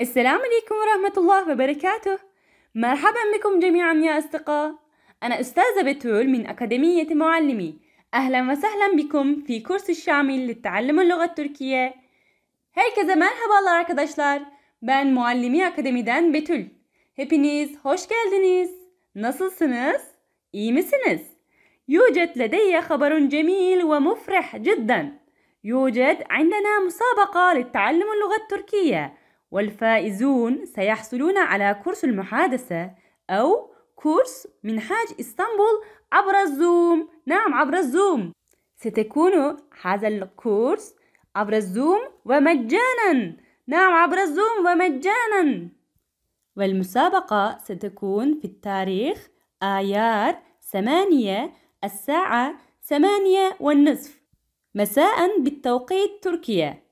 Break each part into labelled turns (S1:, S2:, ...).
S1: السلام عليكم ورحمة الله وبركاته مرحبا بكم جميعا يا أصدقاء أنا أستاذة بتول من أكاديمية معلمي أهلا وسهلا بكم في كورس الشامل للتعلم اللغة التركية Herkese merhabalar arkadaşlar. Ben دان Akademi'den هبينيز Hepiniz hoş geldiniz. Nasılsınız? İyi misiniz? يوجد لدي خبر جميل ومفرح جدا. يوجد عندنا مسابقة للتعلم اللغة التركية. والفائزون سيحصلون على كورس المحادثة أو كورس منهاج إسطنبول عبر الزوم نعم عبر الزوم ستكون هذا الكورس عبر الزوم ومجانا نعم عبر الزوم ومجانا والمسابقة ستكون في التاريخ آيار 8 الساعة 8 والنصف مساء بالتوقيت تركيا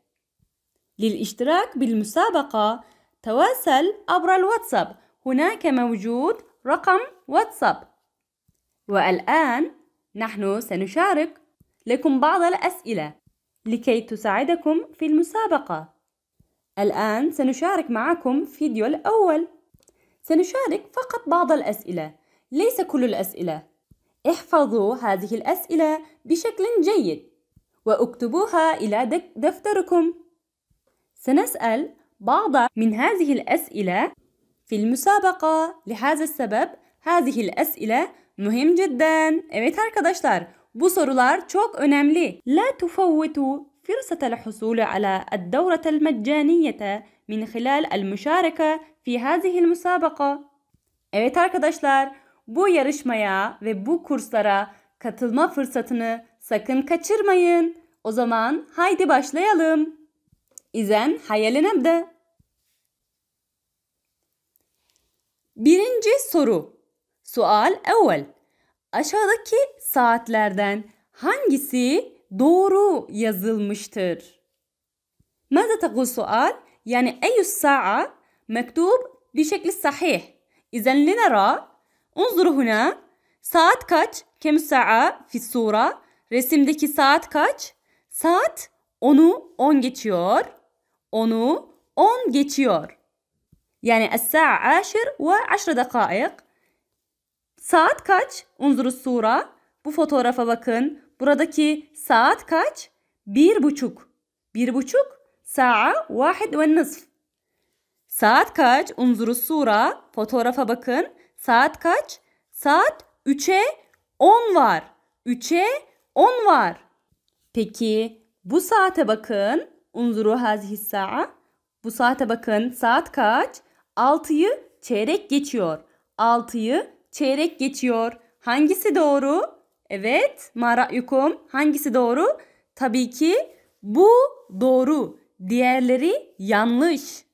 S1: للاشتراك بالمسابقة تواصل عبر الواتساب هناك موجود رقم واتساب والآن نحن سنشارك لكم بعض الأسئلة لكي تساعدكم في المسابقة الآن سنشارك معكم فيديو الأول سنشارك فقط بعض الأسئلة ليس كل الأسئلة احفظوا هذه الأسئلة بشكل جيد واكتبوها إلى دفتركم سنسأل بعض من هذه الأسئلة في المسابقة لهذا السبب هذه الأسئلة مهم جدا Evet arkadaşlar bu sorular çok önemli. لا تفوتوا فرصة الحصول على الدورة المجانية من خلال المشاركة في هذه المسابقة. Evet arkadaşlar bu yarışmaya ve bu kurslara katılma fırsatını sakın kaçırmayın. O zaman haydi başlayalım. إذا هيا لنبدأ Birinci soru. Sual evvel. Aşağıdaki saatlerden hangisi doğru yazılmıştır? ماذا تقول Yani يعني أي mektub bir بشكل sahih. إذا لنرى انظر هنا saat kaç? كم الساعة في الصورة؟ Resimdeki saat kaç? Saat 10'u 10 geçiyor onu 10 geçiyor. Yani saat saa aşir ve 10 dakik. Saat kaç? Unzuru sura. Bu fotoğrafa bakın. Buradaki saat kaç? Bir buçuk. Bir buçuk. saat. vahid ve nısf. Saat kaç? Unzuru sura. Fotoğrafa bakın. Saat kaç? Saat 3'e 10 var. 3'e 10 var. Peki bu saate bakın. Unzuru hazihi sa'a. Bu saate bakın. Saat kaç? 6'yı çeyrek geçiyor. 6'yı çeyrek geçiyor. Hangisi doğru? Evet. Mara yukum. Hangisi doğru? Tabii ki bu doğru. Diğerleri yanlış.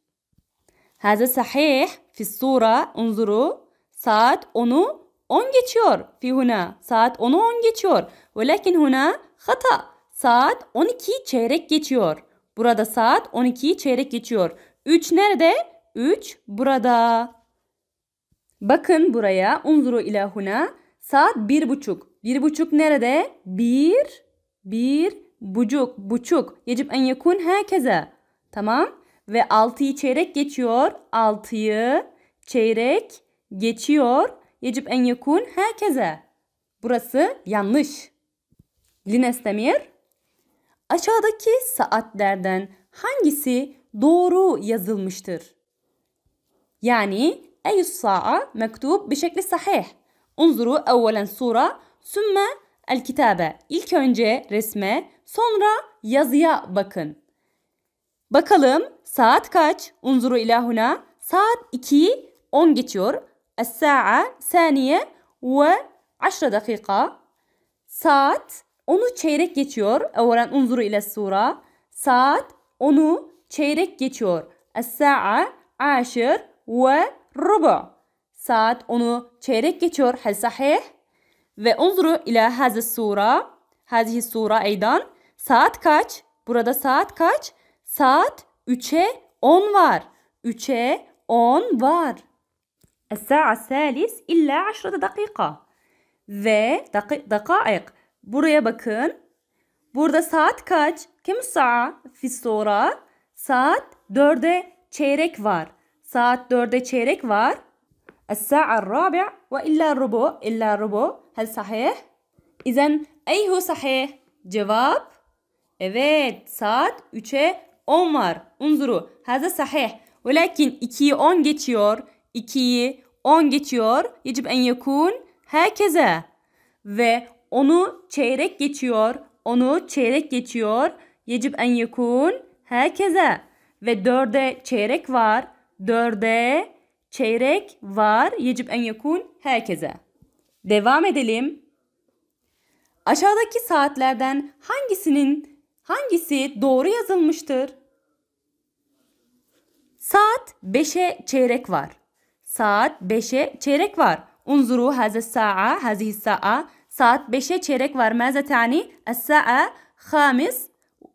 S1: Haza sahih fi sura unzuru. Saat onu 10 geçiyor. Fi huna. Saat onu 10 geçiyor. Ve lakin huna hata. Saat 12 çeyrek geçiyor. Burada saat 12'yi çeyrek geçiyor. 3 nerede? 3 burada. Bakın buraya. Unzuru huna. Saat 1.30. 1.30 nerede? 1 1 buçuk buçuk. Yecip en yekun herkese. Tamam. Ve 6'yı çeyrek geçiyor. 6'yı çeyrek geçiyor. Yecip en yekun herkese. Burası yanlış. Linestemir. Aşağıdaki saatlerden hangisi doğru yazılmıştır? Yani أي الساعة مكتوب بشكل صحيح انظروا أولا صورة ثم الكتابة ilk önce resme sonra yazıya bakın. Bakalım saat kaç? Unzuru ilahuna. Saat 2 10 geçiyor. Es-sa'a saniye ve 10 dakika. Saat onu çeyrek geçiyor. Evren unzuru ile sura. Saat onu çeyrek geçiyor. Es-sa'a aşır ve rubu. Saat onu çeyrek geçiyor. Hel sahih? Ve unzuru ile hazi sura. Hazihi sura eydan. Saat kaç? Burada saat kaç? Saat 3'e 10 var. 3'e 10 var. Es-sa'a salis illa 10 dakika. Ve dakik, dakik Buraya bakın. Burada saat kaç? Kim sa'a fissora? Saat dörde çeyrek var. Saat dörde çeyrek var. الساعة الرابع وإلا الربع إلا الربع هل صحيح؟ إذا أي هو صحيح؟ Cevap. Evet saat 3'e on var. Unzuru. Haza sahih. Velakin 2'yi on geçiyor. 2'yi on geçiyor. Yecib en yakun herkese. Ve onu çeyrek geçiyor. Onu çeyrek geçiyor. Yecib en yekun herkese. Ve dörde çeyrek var. Dörde çeyrek var. Yecib en yekun herkese. Devam edelim. Aşağıdaki saatlerden hangisinin hangisi doğru yazılmıştır? Saat 5'e çeyrek var. Saat 5'e çeyrek var. Unzuru haze sa'a, hazihi sa'a, saat 5'e çeyrek var. Meze tani? Es-sa'a hamis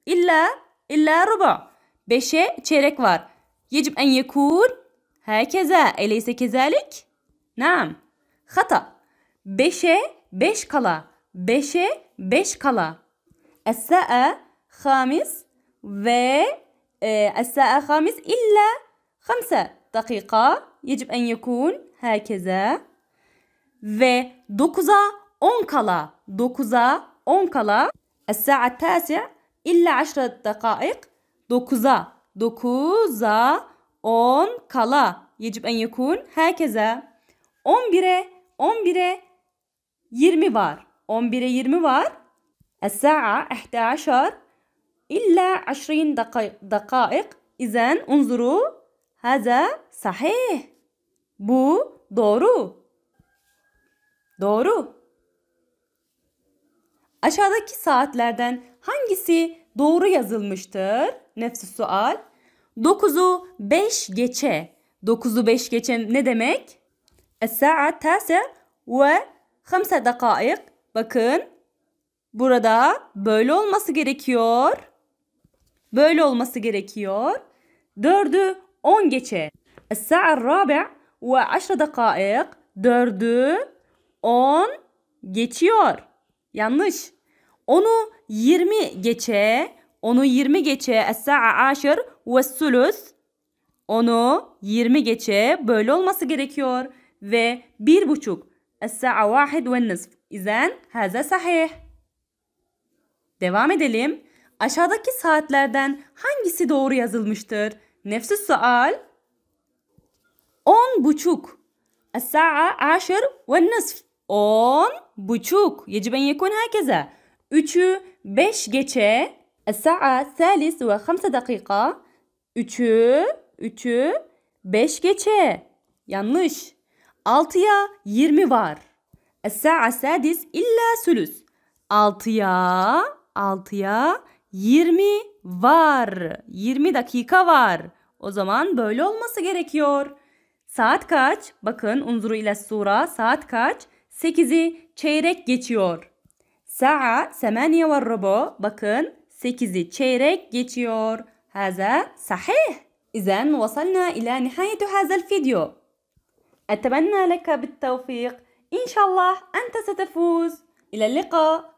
S1: illa illa ruba. 5'e çeyrek var. Yecib en yekun hakeza. Eleyse kezalik? Naam. Hata. 5'e 5 kala. 5'e 5 kala. Es-sa'a hamis ve الساعة e, خامس illa خمسة dakika. يجب أن يكون هكذا ve 9'a 10 kala 9'a 10 kala الساعة التاسعة إلا عشرة دقائق 9'a 9'a 10 kala yecib en yekun herkese 11'e 11'e 20 var 11'e 20 var الساعة 11 إلا 20 دقائق, دقائق. إذن انظروا هذا صحيح bu doğru doğru Aşağıdaki saatlerden hangisi doğru yazılmıştır? Nefsi sual. 9'u 5 geçe. 9'u 5 geçe ne demek? Es-saat tase ve 5 dakikaik. Bakın burada böyle olması gerekiyor. Böyle olması gerekiyor. 4'ü 10 geçe. Es-saat rabi' ve 10 dakikaik. 4'ü 10 geçiyor. Yanlış onu 20 geçe onu 20 geçe es-sa'a aşır ve sülüs onu 20 geçe böyle olması gerekiyor ve bir buçuk es-sa'a vahid ve nisf izen haza sahih devam edelim aşağıdaki saatlerden hangisi doğru yazılmıştır nefsi sual on buçuk es-sa'a aşır ve nisf on buçuk yecib en yekun hakeza 3'ü 5 geçe. الساعة e, ve وخمسة dakika üçü üçü beş geçe. Yanlış. altıya yirmi var. الساعة e, السادس illa sülüs altıya altıya yirmi var. yirmi dakika var. O zaman böyle olması gerekiyor. Saat kaç? Bakın unzuru ile sura saat kaç? sekizi çeyrek geçiyor. ساعة semaniye ve rubu. Bakın 8'i çeyrek geçiyor. هذا صحيح. إذا وصلنا إلى نهاية هذا الفيديو. أتمنى لك بالتوفيق. إن شاء الله أنت ستفوز. إلى اللقاء.